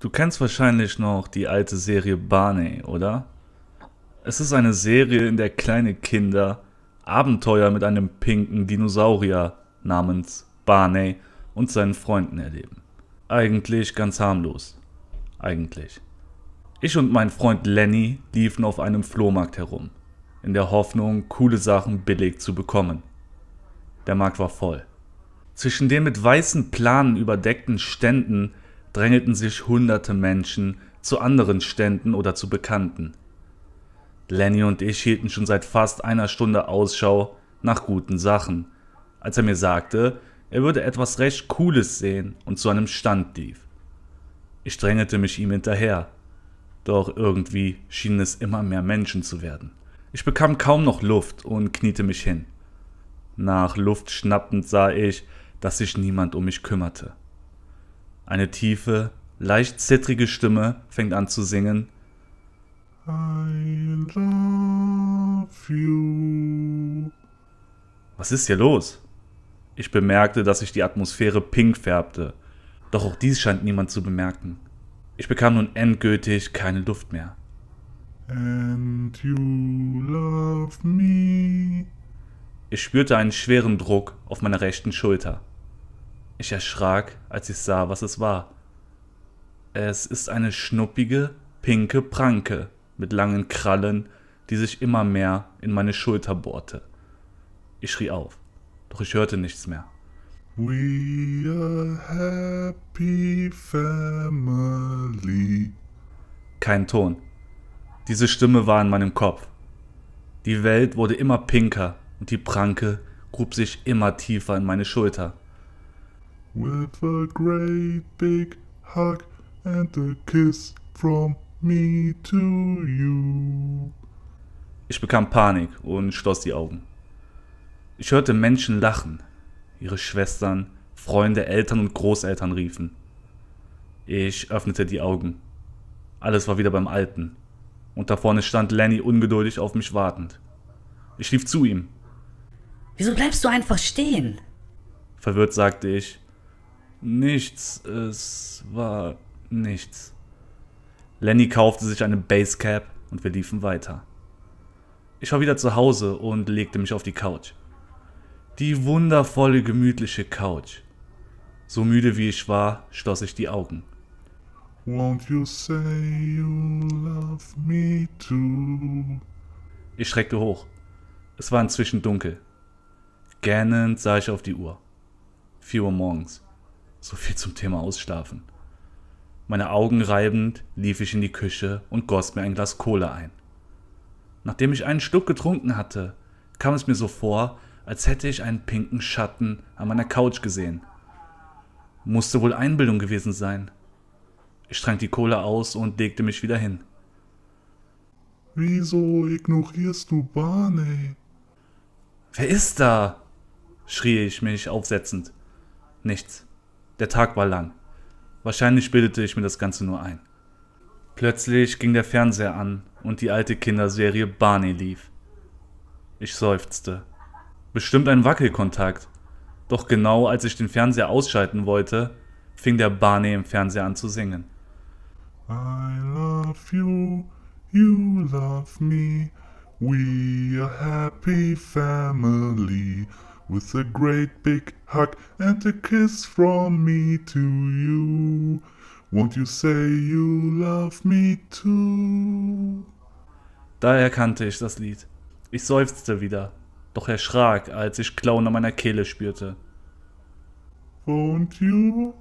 Du kennst wahrscheinlich noch die alte Serie Barney, oder? Es ist eine Serie, in der kleine Kinder Abenteuer mit einem pinken Dinosaurier namens Barney und seinen Freunden erleben. Eigentlich ganz harmlos. Eigentlich. Ich und mein Freund Lenny liefen auf einem Flohmarkt herum, in der Hoffnung, coole Sachen billig zu bekommen. Der Markt war voll. Zwischen den mit weißen Planen überdeckten Ständen drängelten sich hunderte Menschen zu anderen Ständen oder zu Bekannten. Lenny und ich hielten schon seit fast einer Stunde Ausschau nach guten Sachen, als er mir sagte, er würde etwas recht Cooles sehen und zu einem Stand lief. Ich drängelte mich ihm hinterher, doch irgendwie schienen es immer mehr Menschen zu werden. Ich bekam kaum noch Luft und kniete mich hin. Nach Luft schnappend sah ich, dass sich niemand um mich kümmerte. Eine tiefe, leicht zittrige Stimme fängt an zu singen. I love you. Was ist hier los? Ich bemerkte, dass sich die Atmosphäre pink färbte, doch auch dies scheint niemand zu bemerken. Ich bekam nun endgültig keine Luft mehr. And you love me. Ich spürte einen schweren Druck auf meiner rechten Schulter. Ich erschrak, als ich sah, was es war. Es ist eine schnuppige, pinke Pranke mit langen Krallen, die sich immer mehr in meine Schulter bohrte. Ich schrie auf, doch ich hörte nichts mehr. We are happy family. Kein Ton. Diese Stimme war in meinem Kopf. Die Welt wurde immer pinker und die Pranke grub sich immer tiefer in meine Schulter. With a great big hug and a kiss from me to you. Ich bekam Panik und schloss die Augen. Ich hörte Menschen lachen. Ihre Schwestern, Freunde, Eltern und Großeltern riefen. Ich öffnete die Augen. Alles war wieder beim Alten. Und da vorne stand Lenny ungeduldig auf mich wartend. Ich lief zu ihm. Wieso bleibst du einfach stehen? Verwirrt sagte ich. Nichts, es war nichts. Lenny kaufte sich eine Basecap und wir liefen weiter. Ich war wieder zu Hause und legte mich auf die Couch. Die wundervolle, gemütliche Couch. So müde wie ich war, schloss ich die Augen. Won't you say you love me too? Ich schreckte hoch. Es war inzwischen dunkel. Gähnend sah ich auf die Uhr. 4 Uhr morgens. So viel zum Thema Ausschlafen. Meine Augen reibend lief ich in die Küche und goss mir ein Glas Kohle ein. Nachdem ich einen Schluck getrunken hatte, kam es mir so vor, als hätte ich einen pinken Schatten an meiner Couch gesehen. Musste wohl Einbildung gewesen sein. Ich trank die Kohle aus und legte mich wieder hin. Wieso ignorierst du Barney? Wer ist da? schrie ich mich aufsetzend. Nichts. Der Tag war lang. Wahrscheinlich bildete ich mir das Ganze nur ein. Plötzlich ging der Fernseher an und die alte Kinderserie Barney lief. Ich seufzte. Bestimmt ein Wackelkontakt. Doch genau als ich den Fernseher ausschalten wollte, fing der Barney im Fernseher an zu singen. I love you, you love me, we a happy family with a great big hug and a kiss from me to you. Won't you say you love me too? Da erkannte ich das Lied. Ich seufzte wieder, doch erschrak, als ich Klauen an meiner Kehle spürte. Won't you